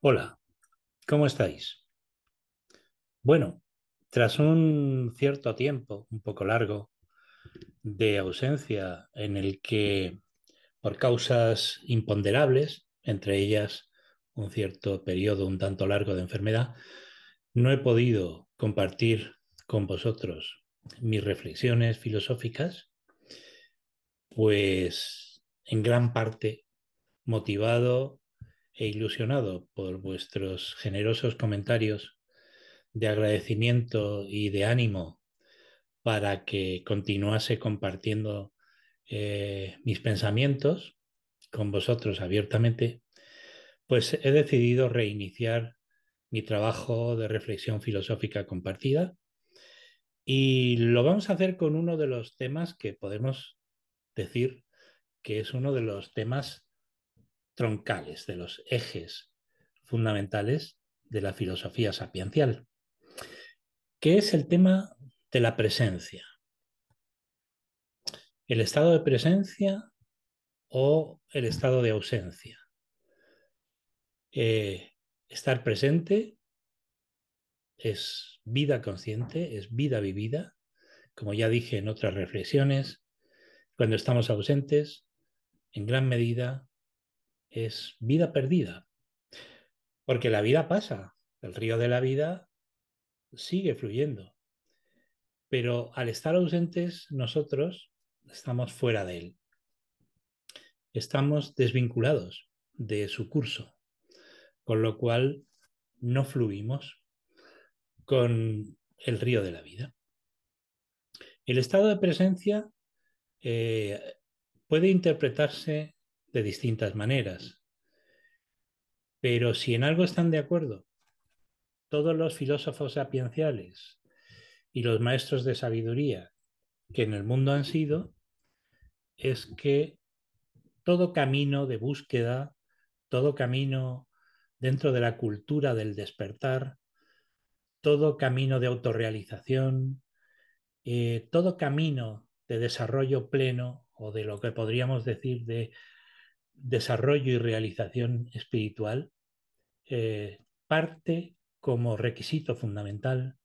Hola, ¿cómo estáis? Bueno, tras un cierto tiempo, un poco largo, de ausencia en el que por causas imponderables, entre ellas un cierto periodo un tanto largo de enfermedad, no he podido compartir con vosotros mis reflexiones filosóficas, pues en gran parte motivado e ilusionado por vuestros generosos comentarios de agradecimiento y de ánimo para que continuase compartiendo eh, mis pensamientos con vosotros abiertamente, pues he decidido reiniciar mi trabajo de reflexión filosófica compartida y lo vamos a hacer con uno de los temas que podemos decir que es uno de los temas troncales, de los ejes fundamentales de la filosofía sapiencial, que es el tema de la presencia. El estado de presencia o el estado de ausencia. Eh, estar presente es vida consciente, es vida vivida, como ya dije en otras reflexiones, cuando estamos ausentes en gran medida es vida perdida, porque la vida pasa, el río de la vida sigue fluyendo, pero al estar ausentes nosotros estamos fuera de él, estamos desvinculados de su curso, con lo cual no fluimos con el río de la vida. El estado de presencia eh, puede interpretarse de distintas maneras. Pero si en algo están de acuerdo todos los filósofos sapienciales y los maestros de sabiduría que en el mundo han sido, es que todo camino de búsqueda, todo camino dentro de la cultura del despertar, todo camino de autorrealización, eh, todo camino de desarrollo pleno o de lo que podríamos decir de desarrollo y realización espiritual, eh, parte como requisito fundamental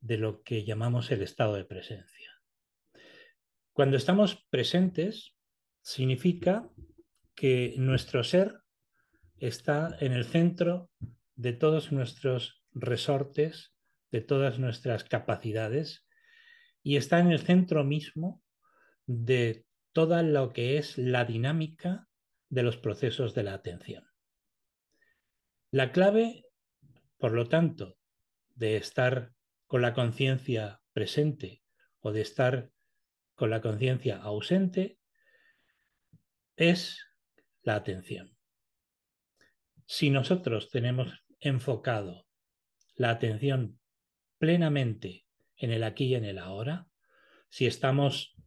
de lo que llamamos el estado de presencia. Cuando estamos presentes, significa que nuestro ser está en el centro de todos nuestros resortes, de todas nuestras capacidades, y está en el centro mismo de toda lo que es la dinámica de los procesos de la atención. La clave, por lo tanto, de estar con la conciencia presente o de estar con la conciencia ausente es la atención. Si nosotros tenemos enfocado la atención plenamente en el aquí y en el ahora, si estamos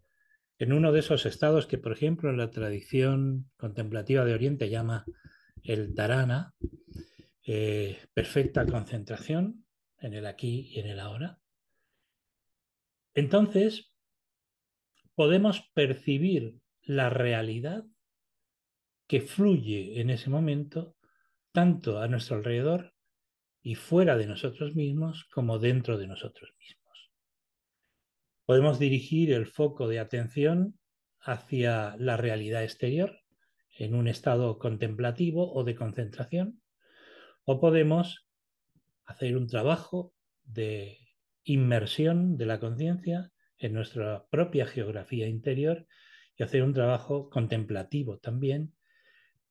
en uno de esos estados que, por ejemplo, la tradición contemplativa de Oriente llama el tarana, eh, perfecta concentración en el aquí y en el ahora. Entonces, podemos percibir la realidad que fluye en ese momento tanto a nuestro alrededor y fuera de nosotros mismos como dentro de nosotros mismos. Podemos dirigir el foco de atención hacia la realidad exterior en un estado contemplativo o de concentración, o podemos hacer un trabajo de inmersión de la conciencia en nuestra propia geografía interior y hacer un trabajo contemplativo también,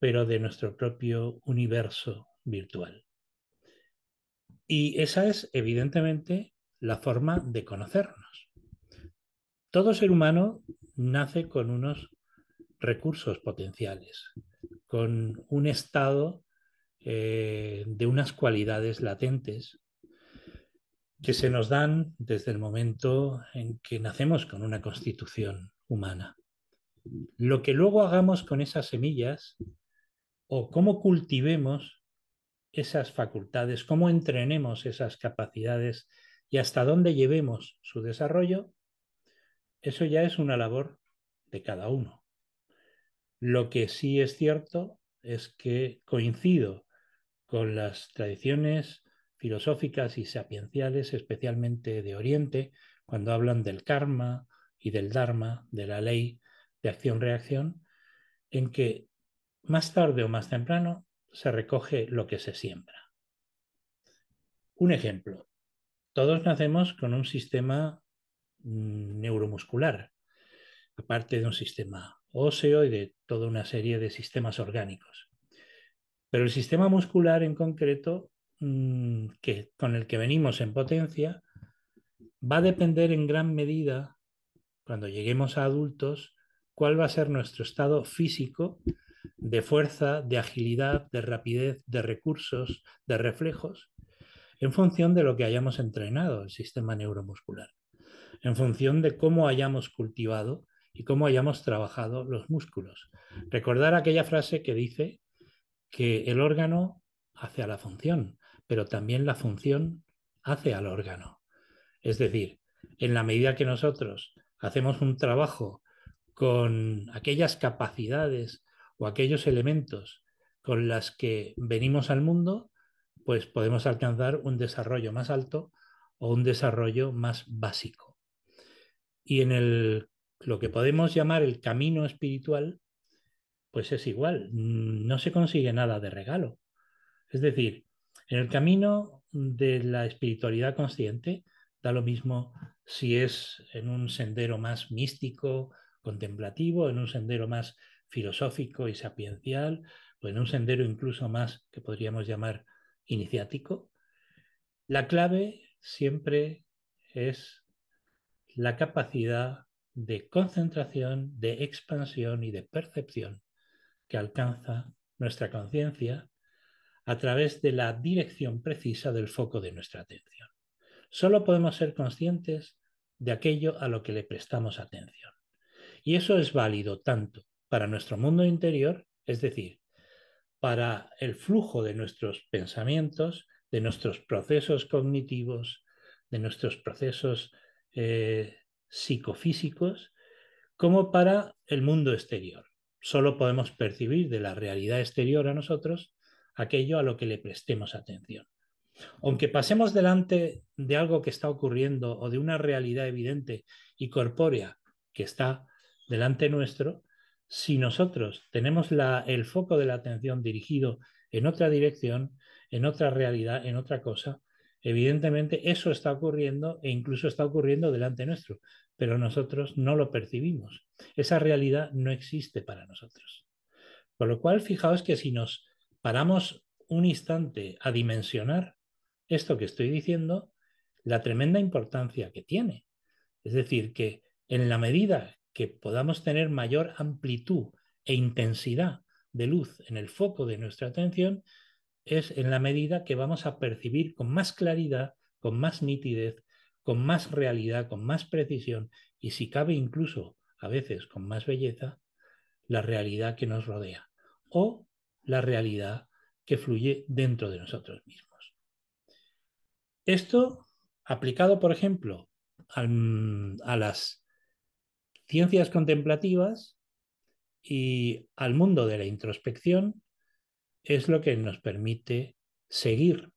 pero de nuestro propio universo virtual. Y esa es evidentemente la forma de conocernos. Todo ser humano nace con unos recursos potenciales, con un estado eh, de unas cualidades latentes que se nos dan desde el momento en que nacemos con una constitución humana. Lo que luego hagamos con esas semillas o cómo cultivemos esas facultades, cómo entrenemos esas capacidades y hasta dónde llevemos su desarrollo, eso ya es una labor de cada uno. Lo que sí es cierto es que coincido con las tradiciones filosóficas y sapienciales, especialmente de Oriente, cuando hablan del karma y del dharma, de la ley de acción-reacción, en que más tarde o más temprano se recoge lo que se siembra. Un ejemplo. Todos nacemos con un sistema Mm, neuromuscular, aparte de un sistema óseo y de toda una serie de sistemas orgánicos. Pero el sistema muscular en concreto, mm, que, con el que venimos en potencia, va a depender en gran medida, cuando lleguemos a adultos, cuál va a ser nuestro estado físico de fuerza, de agilidad, de rapidez, de recursos, de reflejos, en función de lo que hayamos entrenado el sistema neuromuscular en función de cómo hayamos cultivado y cómo hayamos trabajado los músculos. Recordar aquella frase que dice que el órgano hace a la función, pero también la función hace al órgano. Es decir, en la medida que nosotros hacemos un trabajo con aquellas capacidades o aquellos elementos con las que venimos al mundo, pues podemos alcanzar un desarrollo más alto o un desarrollo más básico. Y en el, lo que podemos llamar el camino espiritual, pues es igual, mm, no se consigue nada de regalo. Es decir, en el camino de la espiritualidad consciente, da lo mismo si es en un sendero más místico, contemplativo, en un sendero más filosófico y sapiencial, o en un sendero incluso más que podríamos llamar iniciático. La clave siempre es la capacidad de concentración, de expansión y de percepción que alcanza nuestra conciencia a través de la dirección precisa del foco de nuestra atención. Solo podemos ser conscientes de aquello a lo que le prestamos atención. Y eso es válido tanto para nuestro mundo interior, es decir, para el flujo de nuestros pensamientos, de nuestros procesos cognitivos, de nuestros procesos eh, psicofísicos como para el mundo exterior. Solo podemos percibir de la realidad exterior a nosotros aquello a lo que le prestemos atención. Aunque pasemos delante de algo que está ocurriendo o de una realidad evidente y corpórea que está delante nuestro, si nosotros tenemos la, el foco de la atención dirigido en otra dirección, en otra realidad, en otra cosa, Evidentemente eso está ocurriendo e incluso está ocurriendo delante nuestro, pero nosotros no lo percibimos. Esa realidad no existe para nosotros. Con lo cual, fijaos que si nos paramos un instante a dimensionar esto que estoy diciendo, la tremenda importancia que tiene. Es decir, que en la medida que podamos tener mayor amplitud e intensidad de luz en el foco de nuestra atención, es en la medida que vamos a percibir con más claridad, con más nitidez, con más realidad, con más precisión y si cabe incluso a veces con más belleza, la realidad que nos rodea o la realidad que fluye dentro de nosotros mismos. Esto aplicado, por ejemplo, a las ciencias contemplativas y al mundo de la introspección, es lo que nos permite seguir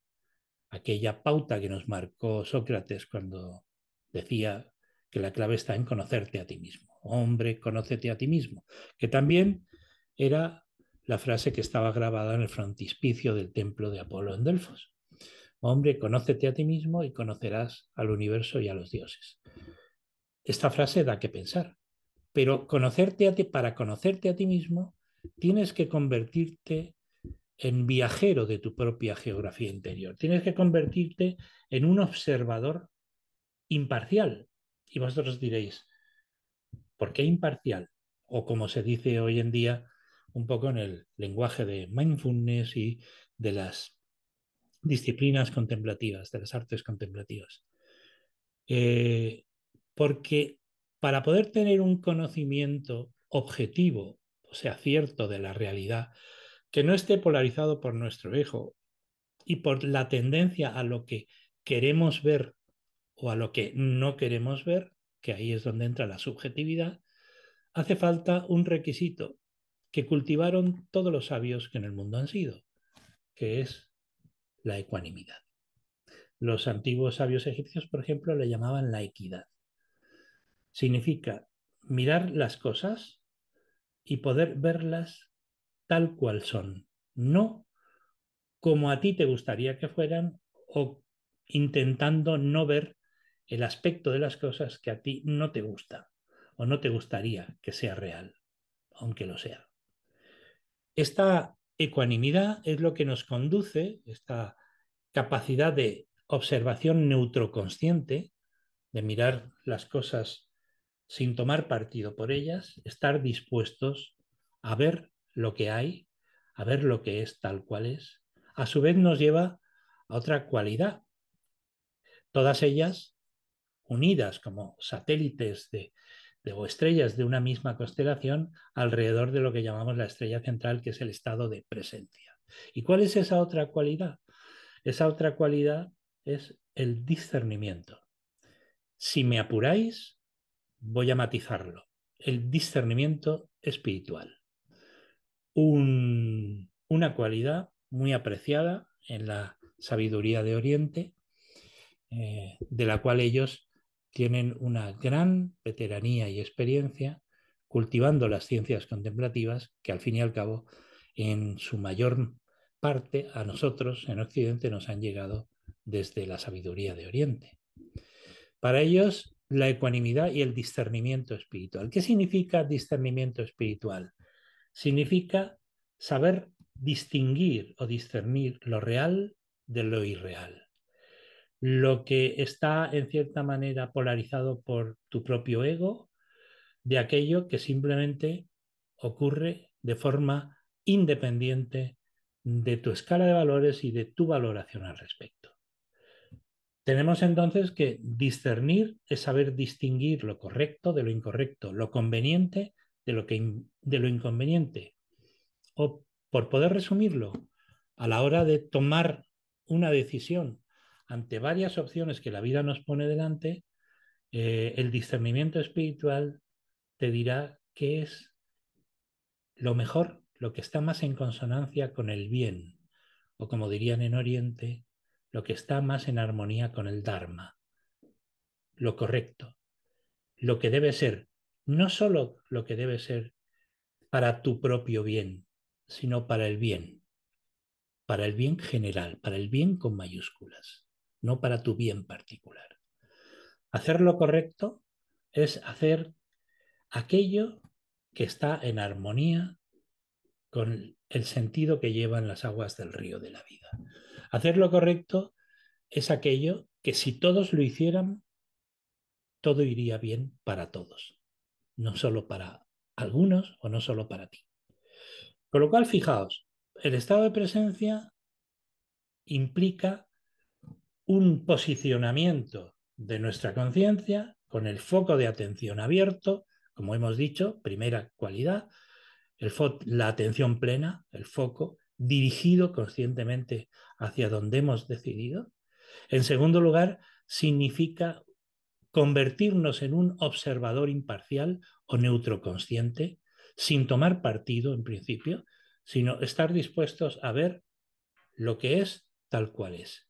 aquella pauta que nos marcó Sócrates cuando decía que la clave está en conocerte a ti mismo. Hombre, conócete a ti mismo, que también era la frase que estaba grabada en el frontispicio del templo de Apolo en Delfos. Hombre, conócete a ti mismo y conocerás al universo y a los dioses. Esta frase da que pensar, pero conocerte a ti, para conocerte a ti mismo, tienes que convertirte en viajero de tu propia geografía interior. Tienes que convertirte en un observador imparcial. Y vosotros diréis, ¿por qué imparcial? O como se dice hoy en día, un poco en el lenguaje de mindfulness y de las disciplinas contemplativas, de las artes contemplativas. Eh, porque para poder tener un conocimiento objetivo, o sea, cierto de la realidad, que no esté polarizado por nuestro hijo y por la tendencia a lo que queremos ver o a lo que no queremos ver, que ahí es donde entra la subjetividad, hace falta un requisito que cultivaron todos los sabios que en el mundo han sido, que es la ecuanimidad. Los antiguos sabios egipcios, por ejemplo, le llamaban la equidad. Significa mirar las cosas y poder verlas tal cual son, no como a ti te gustaría que fueran o intentando no ver el aspecto de las cosas que a ti no te gusta o no te gustaría que sea real, aunque lo sea. Esta ecuanimidad es lo que nos conduce, esta capacidad de observación neutroconsciente, de mirar las cosas sin tomar partido por ellas, estar dispuestos a ver lo que hay, a ver lo que es tal cual es, a su vez nos lleva a otra cualidad. Todas ellas unidas como satélites de, o estrellas de una misma constelación alrededor de lo que llamamos la estrella central, que es el estado de presencia. ¿Y cuál es esa otra cualidad? Esa otra cualidad es el discernimiento. Si me apuráis, voy a matizarlo. El discernimiento espiritual una cualidad muy apreciada en la sabiduría de Oriente, eh, de la cual ellos tienen una gran veteranía y experiencia cultivando las ciencias contemplativas, que al fin y al cabo, en su mayor parte, a nosotros en Occidente nos han llegado desde la sabiduría de Oriente. Para ellos, la ecuanimidad y el discernimiento espiritual. ¿Qué significa discernimiento espiritual? significa saber distinguir o discernir lo real de lo irreal. Lo que está en cierta manera polarizado por tu propio ego, de aquello que simplemente ocurre de forma independiente de tu escala de valores y de tu valoración al respecto. Tenemos entonces que discernir es saber distinguir lo correcto de lo incorrecto, lo conveniente de lo, que, de lo inconveniente. O, por poder resumirlo, a la hora de tomar una decisión ante varias opciones que la vida nos pone delante, eh, el discernimiento espiritual te dirá qué es lo mejor, lo que está más en consonancia con el bien, o como dirían en Oriente, lo que está más en armonía con el Dharma, lo correcto, lo que debe ser no solo lo que debe ser para tu propio bien, sino para el bien, para el bien general, para el bien con mayúsculas, no para tu bien particular. Hacer lo correcto es hacer aquello que está en armonía con el sentido que llevan las aguas del río de la vida. Hacer lo correcto es aquello que si todos lo hicieran, todo iría bien para todos no solo para algunos o no solo para ti. Con lo cual, fijaos, el estado de presencia implica un posicionamiento de nuestra conciencia con el foco de atención abierto, como hemos dicho, primera cualidad, el la atención plena, el foco, dirigido conscientemente hacia donde hemos decidido. En segundo lugar, significa convertirnos en un observador imparcial o neutro consciente, sin tomar partido en principio, sino estar dispuestos a ver lo que es tal cual es.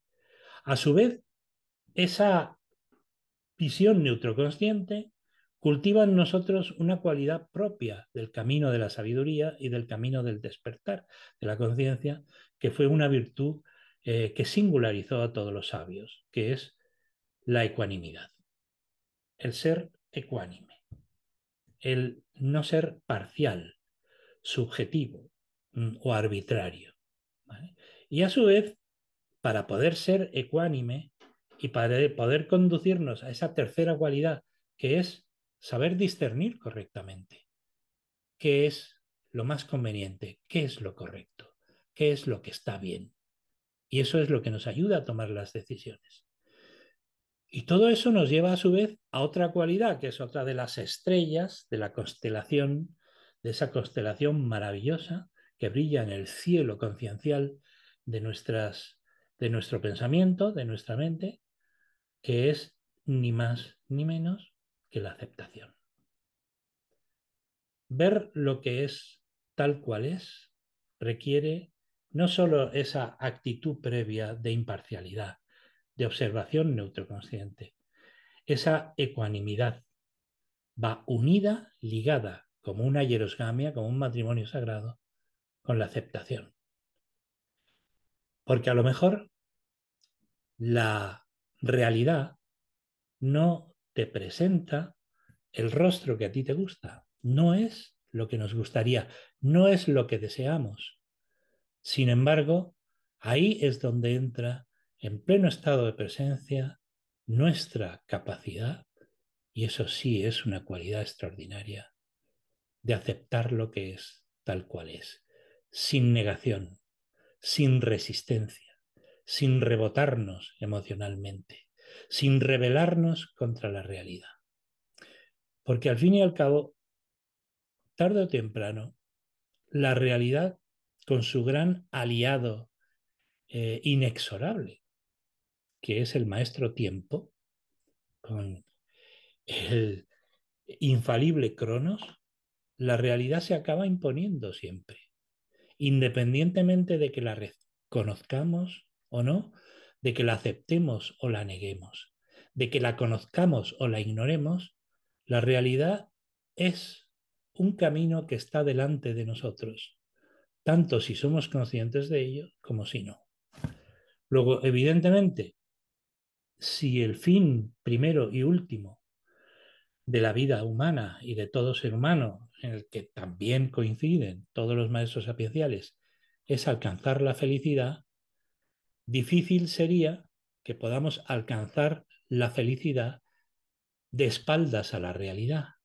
A su vez, esa visión neutro consciente cultiva en nosotros una cualidad propia del camino de la sabiduría y del camino del despertar de la conciencia, que fue una virtud eh, que singularizó a todos los sabios, que es la ecuanimidad el ser ecuánime, el no ser parcial, subjetivo mm, o arbitrario. Y a su vez, para poder ser ecuánime y para poder conducirnos a esa tercera cualidad, que es saber discernir correctamente qué es lo más conveniente, qué es lo correcto, qué es lo que está bien. Y eso es lo que nos ayuda a tomar las decisiones. Y todo eso nos lleva a su vez a otra cualidad, que es otra de las estrellas de la constelación, de esa constelación maravillosa que brilla en el cielo conciencial de, nuestras, de nuestro pensamiento, de nuestra mente, que es ni más ni menos que la aceptación. Ver lo que es tal cual es requiere no solo esa actitud previa de imparcialidad, de observación neutroconsciente. Esa ecuanimidad va unida, ligada, como una hierosgamia, como un matrimonio sagrado, con la aceptación. Porque a lo mejor la realidad no te presenta el rostro que a ti te gusta, no es lo que nos gustaría, no es lo que deseamos. Sin embargo, ahí es donde entra en pleno estado de presencia nuestra capacidad, y eso sí es una cualidad extraordinaria, de aceptar lo que es tal cual es, sin negación, sin resistencia, sin rebotarnos emocionalmente, sin rebelarnos contra la realidad. Porque al fin y al cabo, tarde o temprano, la realidad con su gran aliado eh, inexorable, que es el maestro tiempo, con el infalible Cronos, la realidad se acaba imponiendo siempre, independientemente de que la reconozcamos o no, de que la aceptemos o la neguemos, de que la conozcamos o la ignoremos, la realidad es un camino que está delante de nosotros, tanto si somos conscientes de ello como si no. Luego, evidentemente, si el fin primero y último de la vida humana y de todo ser humano, en el que también coinciden todos los maestros sapienciales, es alcanzar la felicidad, difícil sería que podamos alcanzar la felicidad de espaldas a la realidad,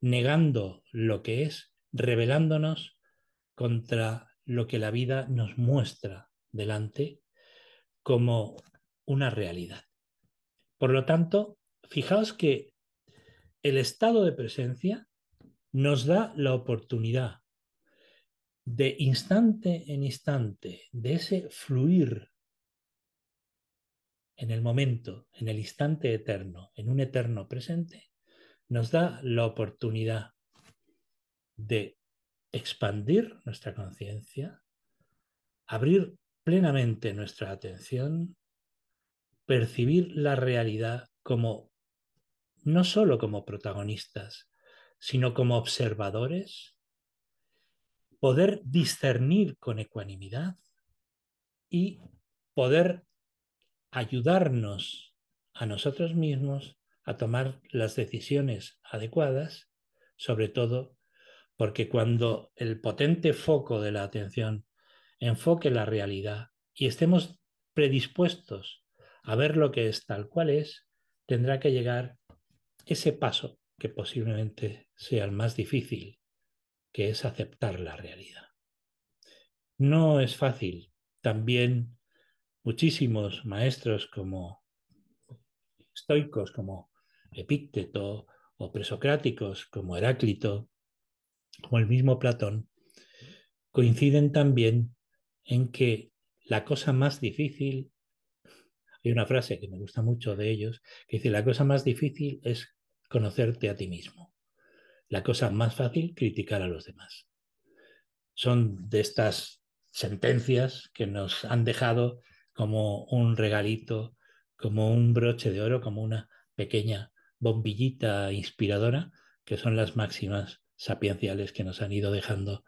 negando lo que es, revelándonos contra lo que la vida nos muestra delante como una realidad. Por lo tanto, fijaos que el estado de presencia nos da la oportunidad de instante en instante, de ese fluir en el momento, en el instante eterno, en un eterno presente, nos da la oportunidad de expandir nuestra conciencia, abrir plenamente nuestra atención percibir la realidad como no solo como protagonistas, sino como observadores, poder discernir con ecuanimidad y poder ayudarnos a nosotros mismos a tomar las decisiones adecuadas, sobre todo porque cuando el potente foco de la atención enfoque la realidad y estemos predispuestos a ver lo que es tal cual es, tendrá que llegar ese paso que posiblemente sea el más difícil, que es aceptar la realidad. No es fácil. También muchísimos maestros como estoicos, como Epícteto, o presocráticos como Heráclito, como el mismo Platón, coinciden también en que la cosa más difícil hay una frase que me gusta mucho de ellos que dice, la cosa más difícil es conocerte a ti mismo. La cosa más fácil, criticar a los demás. Son de estas sentencias que nos han dejado como un regalito, como un broche de oro, como una pequeña bombillita inspiradora, que son las máximas sapienciales que nos han ido dejando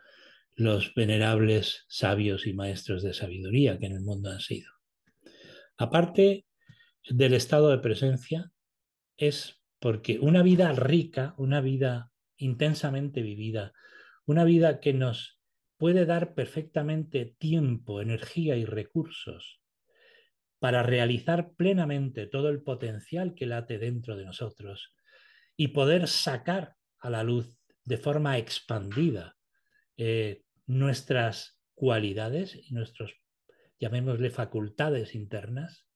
los venerables sabios y maestros de sabiduría que en el mundo han sido. Aparte del estado de presencia es porque una vida rica, una vida intensamente vivida, una vida que nos puede dar perfectamente tiempo, energía y recursos para realizar plenamente todo el potencial que late dentro de nosotros y poder sacar a la luz de forma expandida eh, nuestras cualidades y nuestros llamémosle facultades internas.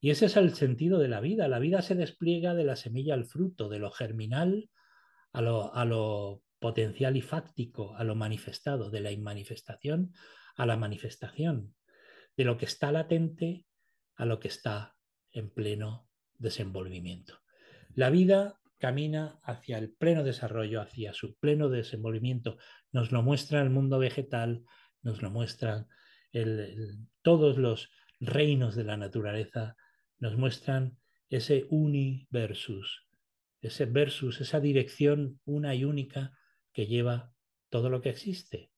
Y ese es el sentido de la vida. La vida se despliega de la semilla al fruto, de lo germinal a lo, a lo potencial y fáctico, a lo manifestado, de la inmanifestación a la manifestación, de lo que está latente a lo que está en pleno desenvolvimiento. La vida camina hacia el pleno desarrollo, hacia su pleno desenvolvimiento. Nos lo muestra el mundo vegetal, nos lo muestran el, todos los reinos de la naturaleza nos muestran ese universus, ese versus, esa dirección una y única que lleva todo lo que existe,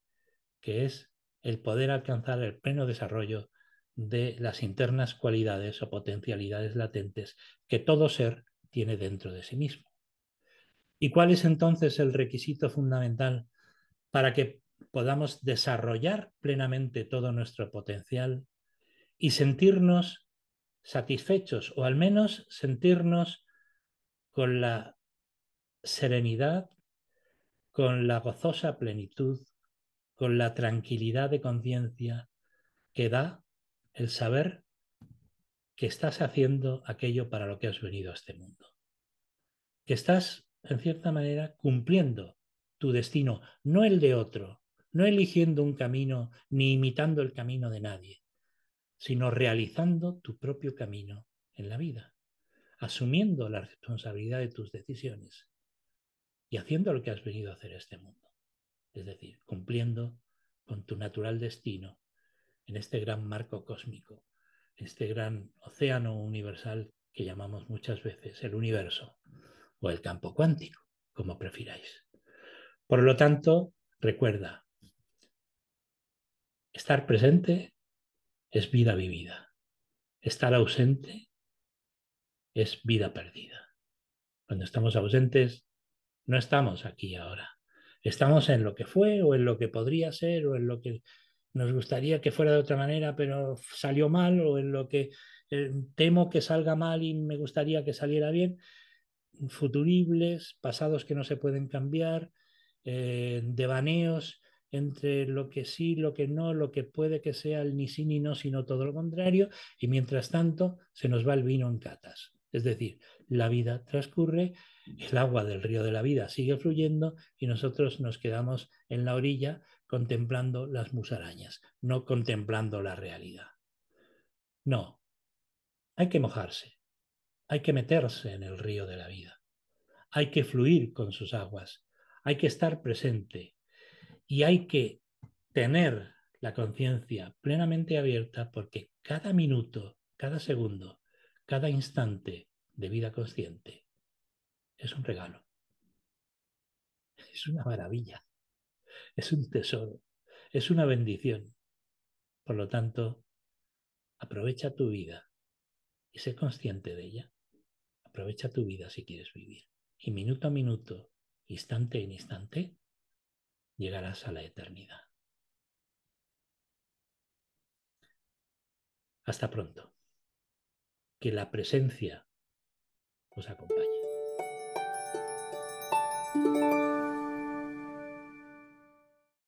que es el poder alcanzar el pleno desarrollo de las internas cualidades o potencialidades latentes que todo ser tiene dentro de sí mismo. ¿Y cuál es entonces el requisito fundamental para que podamos desarrollar plenamente todo nuestro potencial y sentirnos satisfechos o al menos sentirnos con la serenidad, con la gozosa plenitud, con la tranquilidad de conciencia que da el saber que estás haciendo aquello para lo que has venido a este mundo. Que estás, en cierta manera, cumpliendo tu destino, no el de otro, no eligiendo un camino ni imitando el camino de nadie, sino realizando tu propio camino en la vida, asumiendo la responsabilidad de tus decisiones y haciendo lo que has venido a hacer este mundo, es decir, cumpliendo con tu natural destino en este gran marco cósmico, este gran océano universal que llamamos muchas veces el universo o el campo cuántico, como prefiráis. Por lo tanto, recuerda, Estar presente es vida vivida. Estar ausente es vida perdida. Cuando estamos ausentes, no estamos aquí ahora. Estamos en lo que fue o en lo que podría ser o en lo que nos gustaría que fuera de otra manera, pero salió mal o en lo que eh, temo que salga mal y me gustaría que saliera bien. Futuribles, pasados que no se pueden cambiar, eh, devaneos entre lo que sí, lo que no, lo que puede que sea el ni sí ni no, sino todo lo contrario, y mientras tanto se nos va el vino en catas. Es decir, la vida transcurre, el agua del río de la vida sigue fluyendo y nosotros nos quedamos en la orilla contemplando las musarañas, no contemplando la realidad. No, hay que mojarse, hay que meterse en el río de la vida, hay que fluir con sus aguas, hay que estar presente, y hay que tener la conciencia plenamente abierta porque cada minuto, cada segundo, cada instante de vida consciente es un regalo. Es una maravilla. Es un tesoro. Es una bendición. Por lo tanto, aprovecha tu vida y sé consciente de ella. Aprovecha tu vida si quieres vivir. Y minuto a minuto, instante en instante, llegarás a la eternidad. Hasta pronto. Que la presencia os acompañe.